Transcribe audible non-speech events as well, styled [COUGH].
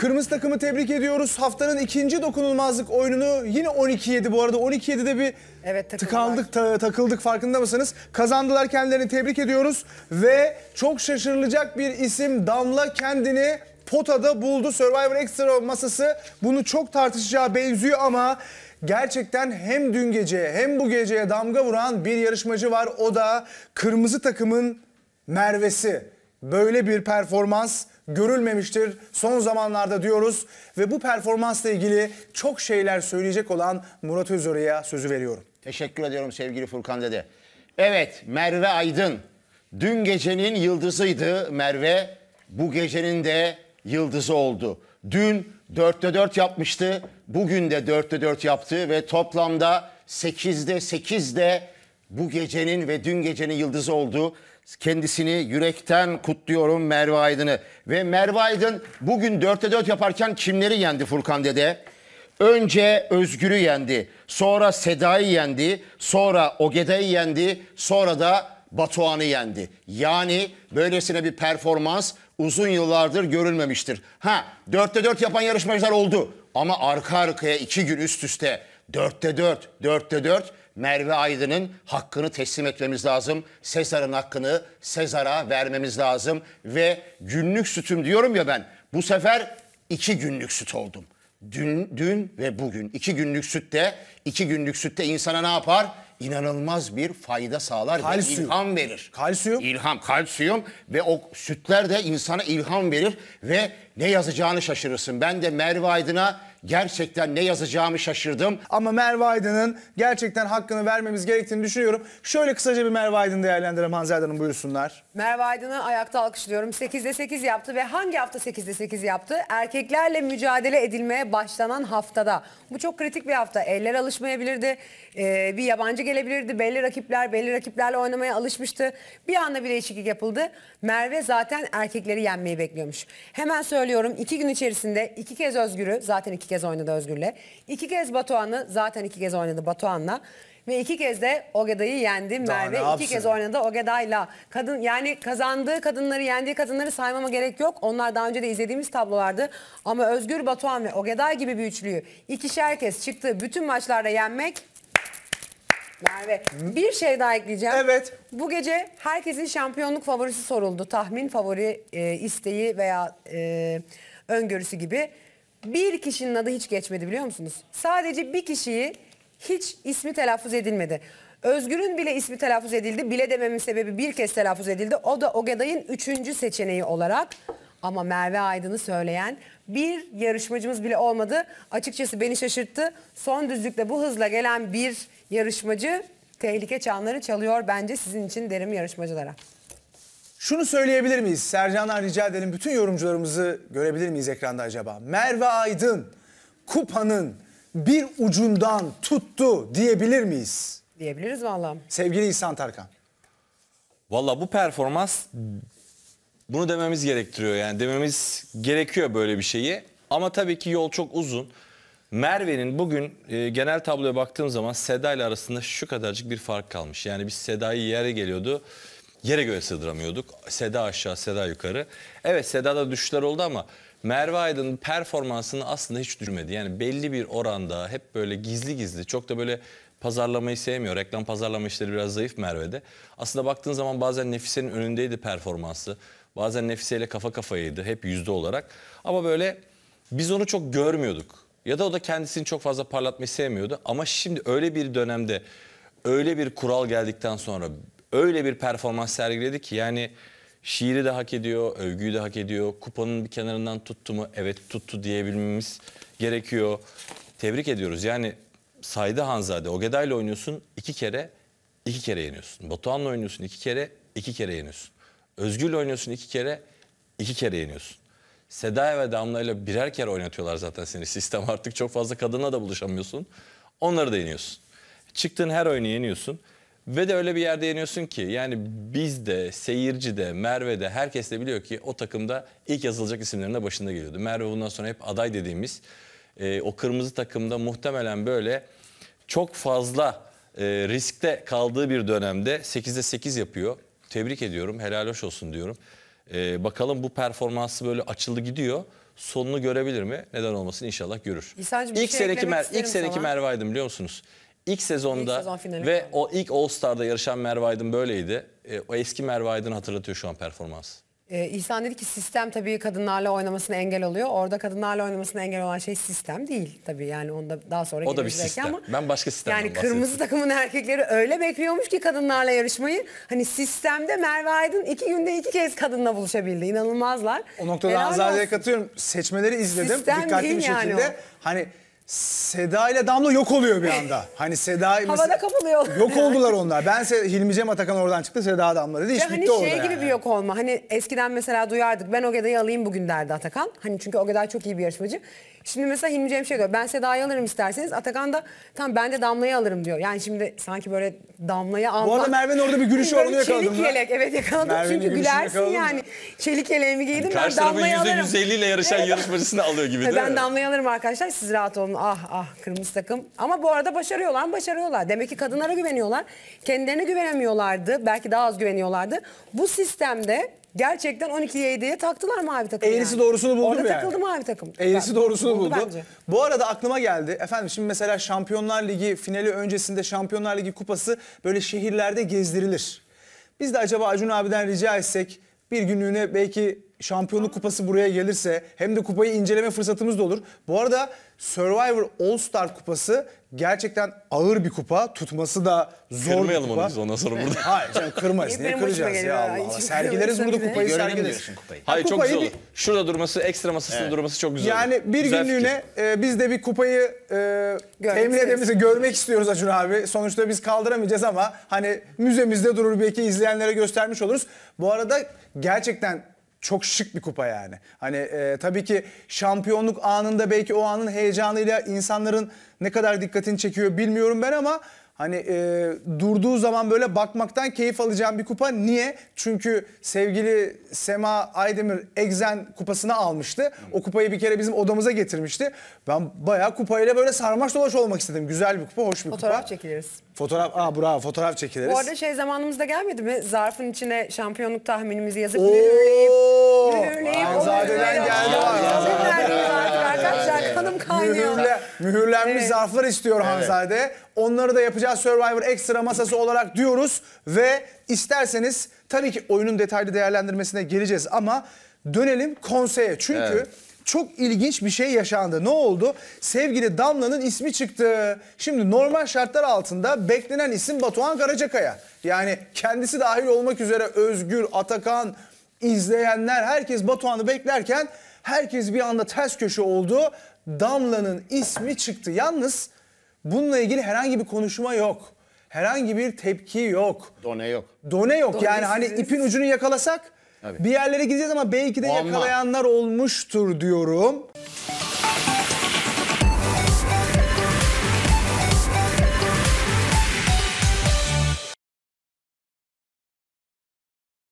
Kırmızı takımı tebrik ediyoruz. Haftanın ikinci dokunulmazlık oyununu yine 12-7 bu arada. 12-7'de bir evet, tıkandık, ta takıldık farkında mısınız? Kazandılar kendilerini tebrik ediyoruz. Ve çok şaşırılacak bir isim Damla kendini potada buldu. Survivor Extra masası bunu çok tartışacağı benziyor ama gerçekten hem dün gece hem bu geceye damga vuran bir yarışmacı var. O da kırmızı takımın Merve'si. Böyle bir performans görülmemiştir son zamanlarda diyoruz ve bu performansla ilgili çok şeyler söyleyecek olan Murat Özörü'ye sözü veriyorum. Teşekkür ediyorum sevgili Furkan Dede. Evet Merve Aydın dün gecenin yıldızıydı Merve bu gecenin de yıldızı oldu. Dün 4'te 4 yapmıştı. Bugün de 4'te 4 yaptı ve toplamda 8'de 8'de bu gecenin ve dün gecenin yıldızı oldu. Kendisini yürekten kutluyorum Merve Aydın'ı. Ve Merve Aydın bugün 4'te 4 yaparken kimleri yendi Furkan Dede? Önce Özgür'ü yendi, sonra Seda'yı yendi, sonra Ogeda'yı yendi, sonra da Batuhan'ı yendi. Yani böylesine bir performans uzun yıllardır görülmemiştir. Ha 4'te 4 yapan yarışmacılar oldu ama arka arkaya 2 gün üst üste Dörtte dört, dörtte dört Merve Aydın'ın hakkını teslim etmemiz lazım. Sezar'ın hakkını Sezar'a vermemiz lazım. Ve günlük sütüm diyorum ya ben bu sefer iki günlük süt oldum. Dün, dün ve bugün iki günlük sütte, iki günlük sütte insana ne yapar? İnanılmaz bir fayda sağlar kalsiyum. ve ilham verir. Kalsiyum. İlham, kalsiyum ve o sütler de insana ilham verir ve ne yazacağını şaşırırsın. Ben de Merve Aydın'a gerçekten ne yazacağımı şaşırdım. Ama Merve Aydın'ın gerçekten hakkını vermemiz gerektiğini düşünüyorum. Şöyle kısaca bir Merve Aydın değerlendirelim Hanzade Hanım buyursunlar. Merve Aydın'ı ayakta alkışlıyorum. 8'de 8 yaptı ve hangi hafta 8'de 8 yaptı? Erkeklerle mücadele edilmeye başlanan haftada. Bu çok kritik bir hafta. Eller alışmayabilirdi. Ee, bir yabancı gelebilirdi. Belli rakipler belli rakiplerle oynamaya alışmıştı. Bir anda bir değişiklik yapıldı. Merve zaten erkekleri yenmeyi bekliyormuş. Hemen söylüyorum iki gün içerisinde iki kez Özgür'ü zaten iki kez oynadı Özgür'le. İki kez Batuhan'ı zaten iki kez oynadı Batuhan'la. Ve iki kez de Ogeda'yı yendi Merve. ne İki kez oynadı Ogeda'yla. Kadın yani kazandığı kadınları, yendiği kadınları saymama gerek yok. Onlar daha önce de izlediğimiz tablolardı. Ama Özgür Batuhan ve Ogeda gibi bir üçlüyü ikişer kez çıktığı bütün maçlarda yenmek Merve bir şey daha ekleyeceğim. Evet. Bu gece herkesin şampiyonluk favorisi soruldu. Tahmin favori e, isteği veya e, öngörüsü gibi bir kişinin adı hiç geçmedi biliyor musunuz? Sadece bir kişiyi hiç ismi telaffuz edilmedi. Özgür'ün bile ismi telaffuz edildi. Bile dememin sebebi bir kez telaffuz edildi. O da Ogeday'ın üçüncü seçeneği olarak. Ama Merve Aydın'ı söyleyen bir yarışmacımız bile olmadı. Açıkçası beni şaşırttı. Son düzlükte bu hızla gelen bir yarışmacı tehlike çanları çalıyor bence sizin için derim yarışmacılara. Şunu söyleyebilir miyiz? Sercan'dan rica edelim bütün yorumcularımızı görebilir miyiz ekranda acaba? Merve Aydın kupanın bir ucundan tuttu diyebilir miyiz? Diyebiliriz vallahi. Sevgili İhsan Tarkan. Valla bu performans bunu dememiz gerektiriyor yani dememiz gerekiyor böyle bir şeyi. Ama tabii ki yol çok uzun. Merve'nin bugün e, genel tabloya baktığım zaman Seda ile arasında şu kadarcık bir fark kalmış. Yani biz Seda'yı yere geliyordu yere göre sığdıramıyorduk. Seda aşağı, Seda yukarı. Evet Seda'da düşüşler oldu ama Merve Aydın'ın performansını aslında hiç düşmedi. Yani belli bir oranda hep böyle gizli gizli çok da böyle pazarlamayı sevmiyor. Reklam pazarlama işleri biraz zayıf Merve'de. Aslında baktığın zaman bazen Nefise'nin önündeydi performansı. Bazen Nefise ile kafa kafayaydı hep yüzde olarak. Ama böyle biz onu çok görmüyorduk. Ya da o da kendisini çok fazla parlatmayı sevmiyordu. Ama şimdi öyle bir dönemde öyle bir kural geldikten sonra öyle bir performans sergiledi ki yani şiiri de hak ediyor, övgüyü de hak ediyor. Kupanın bir kenarından tuttu mu? Evet tuttu diyebilmemiz gerekiyor. Tebrik ediyoruz. Yani Sayda Hanzade, Ogeday'la oynuyorsun iki kere, iki kere yeniyorsun. Batuhan'la oynuyorsun iki kere, iki kere yeniyorsun. Özgür'le oynuyorsun iki kere, iki kere yeniyorsun. Seda'ya ve Damla'yla birer kere oynatıyorlar zaten seni. Sistem artık çok fazla kadına da buluşamıyorsun. Onları da yeniyorsun. Çıktığın her oyunu yeniyorsun. Ve de öyle bir yerde yeniyorsun ki yani biz de, seyirci de, Merve de herkes de biliyor ki o takımda ilk yazılacak isimlerin de başında geliyordu. Merve bundan sonra hep aday dediğimiz e, o kırmızı takımda muhtemelen böyle çok fazla e, riskte kaldığı bir dönemde 8'de 8 yapıyor. Tebrik ediyorum, helal hoş olsun diyorum. E, bakalım bu performansı böyle açıldı gidiyor sonunu görebilir mi? Neden olmasın inşallah görür. İlk, şey seneki Mer ilk seneki Merve Aydın biliyor musunuz? ilk sezonda ilk sezon ve kaldı. o ilk All Star'da yarışan Merve Aydın böyleydi. E, o eski Merve Aydın hatırlatıyor şu an performans. Ee, İhsan dedi ki sistem tabii kadınlarla oynamasına engel oluyor. Orada kadınlarla oynamasına engel olan şey sistem değil tabii. Yani onda daha sonra O da bir sistem. Ama ben başka sistem. yani kırmızı takımın erkekleri öyle bekliyormuş ki kadınlarla yarışmayı. Hani sistemde Merve Aydın iki günde iki kez kadınla buluşabildi. İnanılmazlar. O noktada Helal Azade'ye olsun. katıyorum. Seçmeleri izledim Sistem dikkatli bir şekilde. o. Hani Seda ile Damla yok oluyor bir anda. Hani Seda... [LAUGHS] Havada kapılıyor. Yok oldular onlar. Ben Se Hilmi Cem Atakan oradan çıktı, Seda Damla dedi. İş ya hani bitti hani orada şey yani. gibi bir yok olma. Hani eskiden mesela duyardık ben Ogeda'yı alayım bugün derdi Atakan. Hani çünkü Ogeda çok iyi bir yarışmacı. Şimdi mesela Hilmi Cem şey diyor. Ben Seda'yı alırım isterseniz. Atakan da tam ben de Damla'yı alırım diyor. Yani şimdi sanki böyle Damla'yı almak. Bu arada Merve'nin orada bir gülüşü var onu yakaladım. Çelik yelek evet yakaladım. Merve'nin Çünkü gülersin yani. Da. Çelik yeleğimi giydim yani ben Damla'yı alırım. Karşı tarafın %150 ile yarışan evet. yarışmacısını alıyor gibi değil ben mi? Damla'yı alırım arkadaşlar. Siz rahat olun. Ah ah kırmızı takım. Ama bu arada başarıyorlar Başarıyorlar. Demek ki kadınlara güveniyorlar. Kendilerine güvenemiyorlardı. Belki daha az güveniyorlardı. Bu sistemde Gerçekten 12 7'ye taktılar mavi takım. Eğrisi yani. doğrusunu buldum Orada yani. takıldı mavi takım. Eğrisi ben, doğrusunu buldu. Bence. Bu arada aklıma geldi. Efendim şimdi mesela Şampiyonlar Ligi finali öncesinde Şampiyonlar Ligi kupası böyle şehirlerde gezdirilir. Biz de acaba Acun abiden rica etsek bir günlüğüne belki Şampiyonluk kupası buraya gelirse hem de kupayı inceleme fırsatımız da olur. Bu arada Survivor All Star kupası gerçekten ağır bir kupa. Tutması da zor Kırmayalım bir kupa. onu biz ondan sonra burada. [LAUGHS] Hayır canım kırmayız. Niye kıracağız ya Allah Allah. Sergileriz burada kupayı sergileriz. Kupayı. Hayır çok güzel olur. Şurada durması ekstra masasında evet. durması çok güzel Yani bir güzel günlüğüne e, biz de bir kupayı e, temin edebilirse görmek istiyoruz Acun abi. Sonuçta biz kaldıramayacağız ama hani müzemizde durur belki izleyenlere göstermiş oluruz. Bu arada gerçekten çok şık bir kupa yani. Hani e, tabii ki şampiyonluk anında belki o anın heyecanıyla insanların ne kadar dikkatini çekiyor bilmiyorum ben ama Hani e, durduğu zaman böyle bakmaktan keyif alacağım bir kupa. Niye? Çünkü sevgili Sema Aydemir Egzen kupasını almıştı. O kupayı bir kere bizim odamıza getirmişti. Ben bayağı kupayla böyle sarmaş dolaş olmak istedim. Güzel bir kupa, hoş bir Fotoğraf kupa. çekiliriz. Fotoğraf, aa bravo fotoğraf çekiliriz. Bu arada şey zamanımızda gelmedi mi? Zarfın içine şampiyonluk tahminimizi yazıp mühürleyip, mühürleyip. Ayzade'den geldi var. geldi. mühürleyip, mühürleyip, kaynıyor. mühürleyip, mühürlenmiş evet. zarflar istiyor evet. Hanzade. Onları da yapacağız Survivor ekstra masası olarak diyoruz ve isterseniz tabii ki oyunun detaylı değerlendirmesine geleceğiz ama dönelim konseye. Çünkü evet çok ilginç bir şey yaşandı. Ne oldu? Sevgili Damla'nın ismi çıktı. Şimdi normal şartlar altında beklenen isim Batuhan Karacakaya. Yani kendisi dahil olmak üzere Özgür, Atakan, izleyenler herkes Batuhan'ı beklerken Herkes bir anda ters köşe oldu. Damla'nın ismi çıktı. Yalnız bununla ilgili herhangi bir konuşma yok. Herhangi bir tepki yok. Done yok. Done yok. Done yani hani ipin ucunu yakalasak Tabii. bir yerlere gideceğiz ama belki de Olmaz. yakalayanlar olmuştur diyorum.